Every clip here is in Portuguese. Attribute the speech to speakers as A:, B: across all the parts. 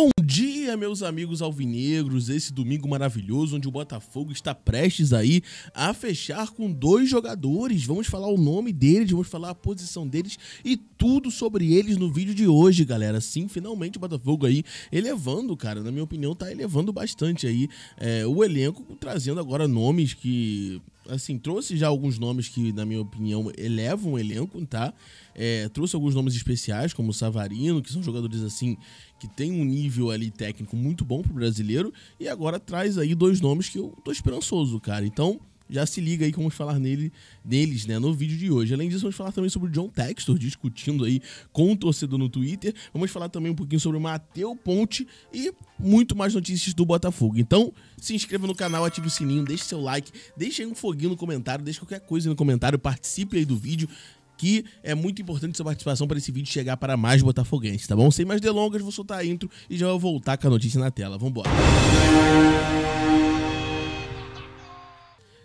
A: Bom dia, meus amigos alvinegros, esse domingo maravilhoso onde o Botafogo está prestes aí a fechar com dois jogadores. Vamos falar o nome deles, vamos falar a posição deles e tudo sobre eles no vídeo de hoje, galera. Sim, finalmente o Botafogo aí elevando, cara, na minha opinião, tá elevando bastante aí é, o elenco, trazendo agora nomes que assim, trouxe já alguns nomes que, na minha opinião, elevam o elenco, tá? É, trouxe alguns nomes especiais, como o Savarino, que são jogadores, assim, que tem um nível ali técnico muito bom pro brasileiro. E agora traz aí dois nomes que eu tô esperançoso, cara. Então, já se liga aí que vamos falar nele, neles, né, no vídeo de hoje. Além disso, vamos falar também sobre o John Textor, discutindo aí com o torcedor no Twitter. Vamos falar também um pouquinho sobre o Matheus Ponte e muito mais notícias do Botafogo. Então, se inscreva no canal, ative o sininho, deixe seu like, deixe aí um foguinho no comentário, deixe qualquer coisa no comentário, participe aí do vídeo que é muito importante sua participação para esse vídeo chegar para mais botafoguenses, tá bom? Sem mais delongas, vou soltar a intro e já vou voltar com a notícia na tela. Vambora!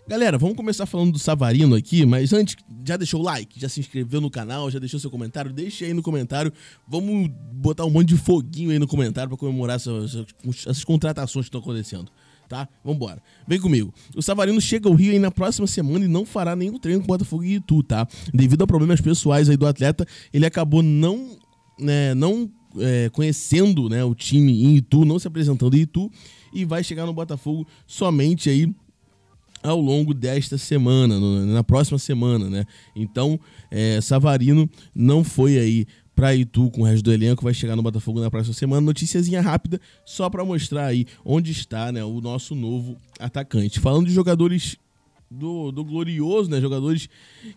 A: Galera, vamos começar falando do Savarino aqui, mas antes, já deixou o like, já se inscreveu no canal, já deixou seu comentário? Deixa aí no comentário. Vamos botar um monte de foguinho aí no comentário para comemorar essas, essas contratações que estão acontecendo tá? Vambora. Vem comigo. O Savarino chega ao Rio aí na próxima semana e não fará nenhum treino com o Botafogo e Itu, tá? Devido a problemas pessoais aí do atleta, ele acabou não, né, não é, conhecendo né, o time em Itu, não se apresentando em Itu, e vai chegar no Botafogo somente aí ao longo desta semana, na próxima semana, né? Então, é, Savarino não foi aí para Itu com o resto do elenco, vai chegar no Botafogo na próxima semana. Noticiazinha rápida, só para mostrar aí onde está né, o nosso novo atacante. Falando de jogadores do, do glorioso, né? Jogadores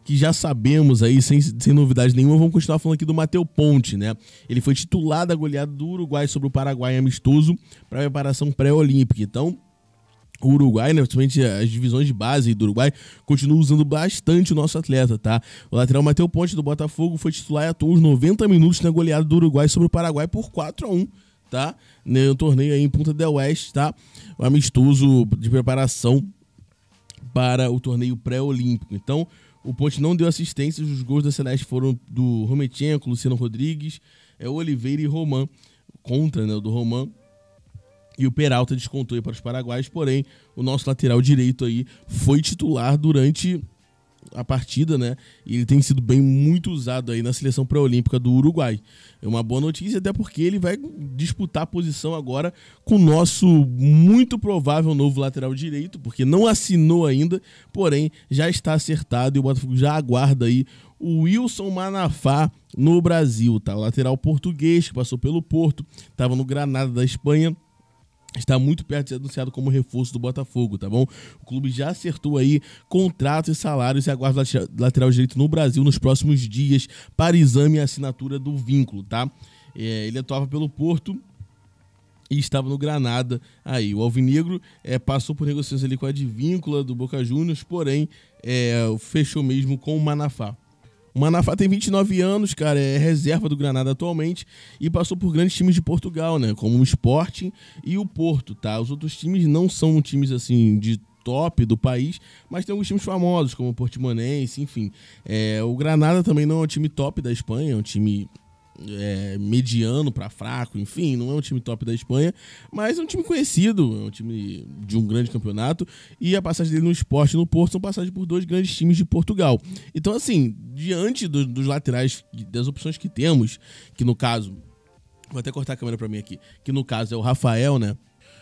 A: que já sabemos aí, sem, sem novidade nenhuma. Vamos continuar falando aqui do Mateu Ponte, né? Ele foi titular da goleada do Uruguai sobre o Paraguai amistoso para preparação pré-olímpica. Então, o Uruguai, né, principalmente as divisões de base do Uruguai, continua usando bastante o nosso atleta, tá? O lateral Matheus Ponte do Botafogo foi titular e atuou os 90 minutos na goleada do Uruguai sobre o Paraguai por 4 a 1 tá? No né, torneio aí em Punta del Oeste, tá? Um amistoso de preparação para o torneio pré-olímpico. Então, o Ponte não deu assistência, os gols da Celeste foram do Rometchenko, Luciano Rodrigues, é, Oliveira e Román contra né, do Román. E o Peralta descontou para os paraguaios, porém, o nosso lateral direito aí foi titular durante a partida, né? E ele tem sido bem muito usado aí na seleção pré-olímpica do Uruguai. É uma boa notícia, até porque ele vai disputar a posição agora com o nosso muito provável novo lateral direito, porque não assinou ainda, porém já está acertado e o Botafogo já aguarda aí o Wilson Manafá no Brasil, tá? O lateral português que passou pelo Porto, estava no Granada da Espanha está muito perto de ser anunciado como reforço do Botafogo, tá bom? O clube já acertou aí contratos e salários e aguarda lateral direito no Brasil nos próximos dias para exame e assinatura do vínculo, tá? É, ele atuava pelo Porto e estava no Granada aí. O Alvinegro é, passou por negociações ali com a Advíncula do Boca Juniors, porém é, fechou mesmo com o Manafá. O Manafá tem 29 anos, cara, é reserva do Granada atualmente e passou por grandes times de Portugal, né? Como o Sporting e o Porto, tá? Os outros times não são times assim de top do país, mas tem alguns times famosos, como o Portimonense, enfim. É, o Granada também não é um time top da Espanha, é um time é, mediano para fraco, enfim, não é um time top da Espanha, mas é um time conhecido, é um time de um grande campeonato, e a passagem dele no esporte no Porto são passagens por dois grandes times de Portugal. Então, assim, diante do, dos laterais, das opções que temos, que no caso, vou até cortar a câmera para mim aqui, que no caso é o Rafael, né?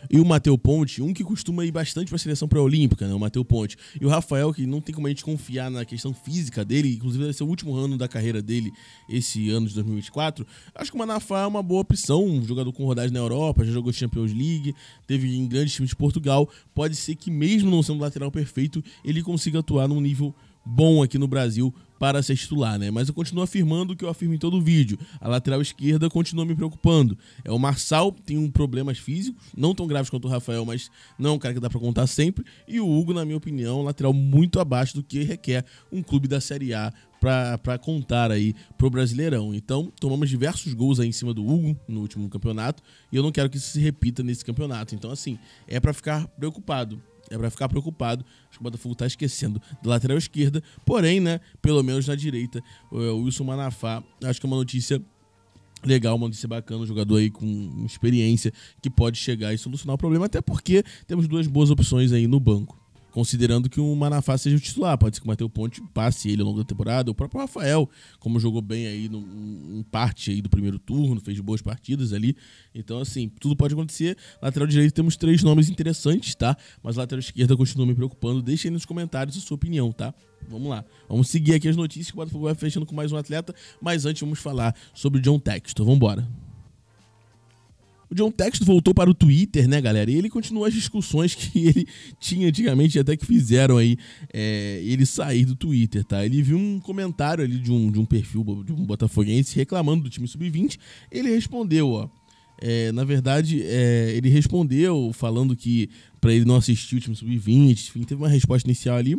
A: e o Matheus Ponte, um que costuma ir bastante para a seleção pré-olímpica, né? O Matheus Ponte. E o Rafael, que não tem como a gente confiar na questão física dele, inclusive vai ser é o último ano da carreira dele esse ano de 2024. Acho que o Manafá é uma boa opção, um jogador com rodagem na Europa, já jogou Champions League, teve em grandes times de Portugal. Pode ser que, mesmo não sendo um lateral perfeito, ele consiga atuar num nível bom aqui no Brasil para ser titular, né? Mas eu continuo afirmando o que eu afirmo em todo o vídeo. A lateral esquerda continua me preocupando. É o Marçal, tem um problemas físicos, não tão graves quanto o Rafael, mas não é um cara que dá para contar sempre. E o Hugo, na minha opinião, lateral muito abaixo do que requer um clube da Série A para contar aí pro Brasileirão. Então, tomamos diversos gols aí em cima do Hugo no último campeonato, e eu não quero que isso se repita nesse campeonato. Então, assim, é para ficar preocupado. É para ficar preocupado. Acho que o Botafogo tá esquecendo da lateral esquerda. Porém, né? Pelo menos na direita, é, o Wilson Manafá. Acho que é uma notícia legal, uma notícia bacana, um jogador aí com experiência que pode chegar e solucionar o problema, até porque temos duas boas opções aí no banco considerando que o Manafá seja o titular. Pode ser que o Matheus Ponte passe ele ao longo da temporada. O próprio Rafael, como jogou bem aí no, em parte aí do primeiro turno, fez boas partidas ali. Então, assim, tudo pode acontecer. Lateral direito temos três nomes interessantes, tá? Mas lateral esquerda continua me preocupando. Deixa aí nos comentários a sua opinião, tá? Vamos lá. Vamos seguir aqui as notícias que o Botafogo vai fechando com mais um atleta. Mas antes, vamos falar sobre o John Texto. Vambora. embora. O John Texton voltou para o Twitter, né, galera? E ele continuou as discussões que ele tinha antigamente, até que fizeram aí é, ele sair do Twitter, tá? Ele viu um comentário ali de um, de um perfil de um botafoguense reclamando do time sub-20. Ele respondeu, ó. É, na verdade, é, ele respondeu falando que para ele não assistir o time sub-20, teve uma resposta inicial ali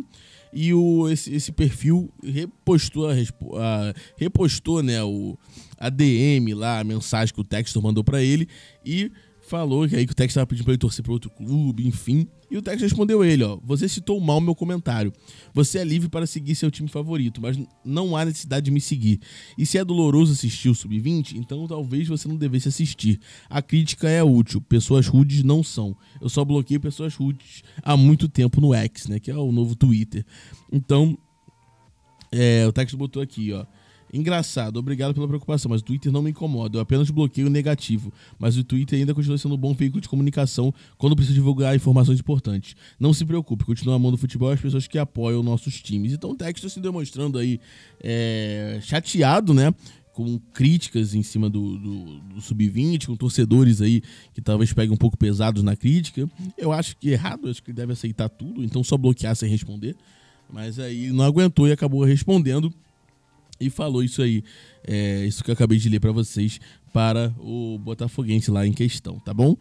A: e o, esse, esse perfil repostou, a, a, repostou né, o, a DM lá, a mensagem que o Textor mandou para ele e falou que aí que o Tex estava pedindo para ele torcer para outro clube, enfim. E o Tex respondeu ele, ó: "Você citou mal meu comentário. Você é livre para seguir seu time favorito, mas não há necessidade de me seguir. E se é doloroso assistir o sub-20, então talvez você não devesse assistir. A crítica é útil, pessoas rudes não são. Eu só bloqueio pessoas rudes há muito tempo no X, né, que é o novo Twitter. Então, é, o Tex botou aqui, ó: Engraçado, obrigado pela preocupação, mas o Twitter não me incomoda, eu apenas bloqueio negativo. Mas o Twitter ainda continua sendo um bom veículo de comunicação quando precisa divulgar informações importantes. Não se preocupe, continua amando o futebol e as pessoas que apoiam nossos times. Então o Texto se demonstrando aí é, chateado, né? Com críticas em cima do, do, do Sub-20, com torcedores aí que talvez peguem um pouco pesados na crítica. Eu acho que é errado, acho que ele deve aceitar tudo, então só bloquear sem responder. Mas aí não aguentou e acabou respondendo e falou isso aí, é, isso que eu acabei de ler para vocês, para o Botafoguense lá em questão, tá bom?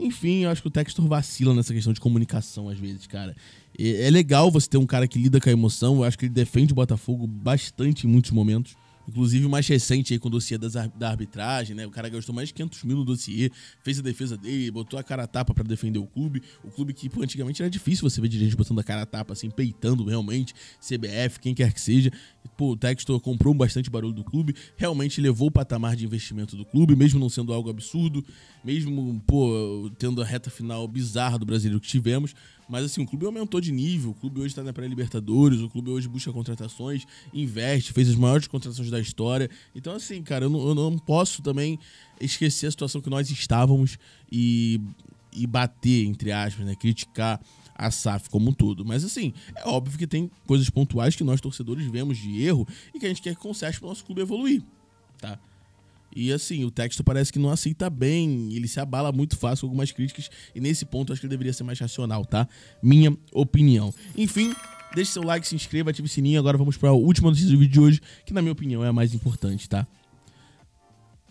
A: Enfim, eu acho que o Textor vacila nessa questão de comunicação às vezes, cara. É legal você ter um cara que lida com a emoção, eu acho que ele defende o Botafogo bastante em muitos momentos. Inclusive o mais recente aí com o dossiê das, da arbitragem, né? O cara gastou mais de 500 mil no dossiê, fez a defesa dele, botou a cara a tapa para defender o clube. O clube que, pô, antigamente era difícil você ver dirigente botando a cara a tapa, assim, peitando realmente, CBF, quem quer que seja. Pô, o Textor comprou bastante barulho do clube, realmente levou o patamar de investimento do clube, mesmo não sendo algo absurdo, mesmo, pô, tendo a reta final bizarra do brasileiro que tivemos mas assim, o clube aumentou de nível, o clube hoje está na pré-libertadores, o clube hoje busca contratações, investe, fez as maiores contratações da história. Então assim, cara, eu não, eu não posso também esquecer a situação que nós estávamos e, e bater, entre aspas, né, criticar a SAF como um todo. Mas assim, é óbvio que tem coisas pontuais que nós torcedores vemos de erro e que a gente quer que conserte para o nosso clube evoluir, tá? E assim, o texto parece que não aceita bem, ele se abala muito fácil com algumas críticas, e nesse ponto acho que ele deveria ser mais racional, tá? Minha opinião. Enfim, deixe seu like, se inscreva, ative o sininho. Agora vamos para a última notícia do vídeo de hoje, que na minha opinião é a mais importante, tá?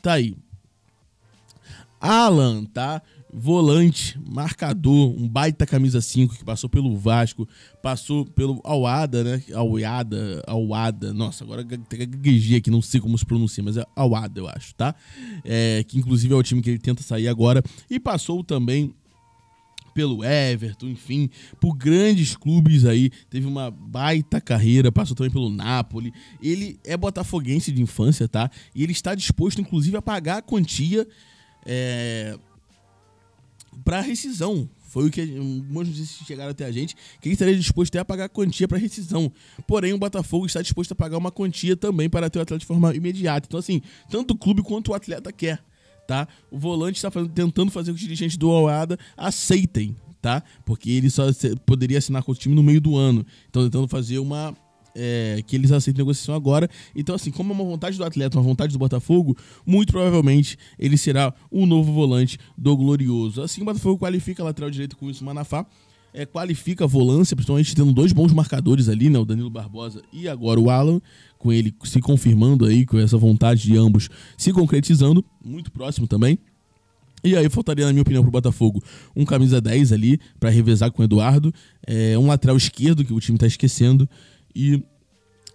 A: Tá aí. Alan, tá? volante, marcador, um baita camisa 5 que passou pelo Vasco, passou pelo Alada, né? Alada, Alada, nossa, agora gaguejei aqui, não sei como se pronuncia, mas é Alada, eu acho, tá? É, que inclusive é o time que ele tenta sair agora, e passou também pelo Everton, enfim, por grandes clubes aí, teve uma baita carreira, passou também pelo Napoli. Ele é botafoguense de infância, tá? E ele está disposto, inclusive, a pagar a quantia é, para rescisão. Foi o que muitos notícias chegaram até a gente. Quem estaria disposto a pagar a quantia para rescisão. Porém, o Botafogo está disposto a pagar uma quantia também para ter o atleta de forma imediata. Então, assim, tanto o clube quanto o atleta quer. Tá? O volante está fazendo, tentando fazer com que os dirigentes do Alada aceitem, tá? Porque ele só poderia assinar com o time no meio do ano. Então, tentando fazer uma é, que eles aceitem negociação agora. Então, assim, como é uma vontade do atleta, uma vontade do Botafogo, muito provavelmente ele será o novo volante do Glorioso. Assim, o Botafogo qualifica a lateral direito com isso, Manafá. É, qualifica a volância, principalmente tendo dois bons marcadores ali, né? O Danilo Barbosa e agora o Alan, com ele se confirmando aí, com essa vontade de ambos se concretizando, muito próximo também. E aí faltaria, na minha opinião, pro Botafogo um camisa 10 ali, para revezar com o Eduardo, é, um lateral esquerdo, que o time tá esquecendo, e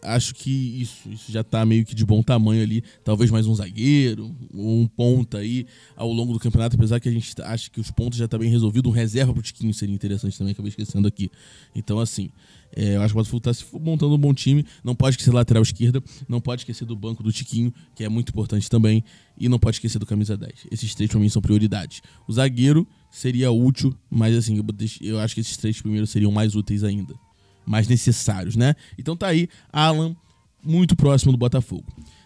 A: acho que isso, isso já está meio que de bom tamanho ali. Talvez mais um zagueiro, um ponta aí ao longo do campeonato, apesar que a gente tá, acha que os pontos já está bem resolvido. Um reserva para o Tiquinho seria interessante também, acabei esquecendo aqui. Então, assim, é, eu acho que o Botafogo está se montando um bom time. Não pode esquecer lateral esquerda, não pode esquecer do banco do Tiquinho, que é muito importante também, e não pode esquecer do camisa 10. Esses três para mim são prioridades. O zagueiro seria útil, mas assim, eu, eu acho que esses três primeiros seriam mais úteis ainda mais necessários, né? Então tá aí, Alan, muito próximo do Botafogo.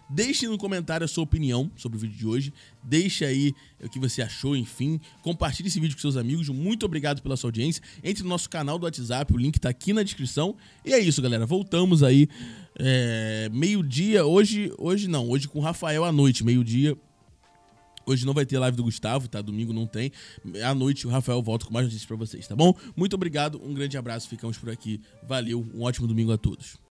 A: Deixe no comentário a sua opinião sobre o vídeo de hoje. Deixe aí o que você achou, enfim. Compartilhe esse vídeo com seus amigos. Muito obrigado pela sua audiência. Entre no nosso canal do WhatsApp, o link tá aqui na descrição. E é isso, galera. Voltamos aí é, meio-dia. Hoje, hoje não, hoje com o Rafael à noite, meio-dia. Hoje não vai ter live do Gustavo, tá? Domingo não tem. À noite o Rafael volta com mais notícias para vocês, tá bom? Muito obrigado, um grande abraço, ficamos por aqui. Valeu, um ótimo domingo a todos.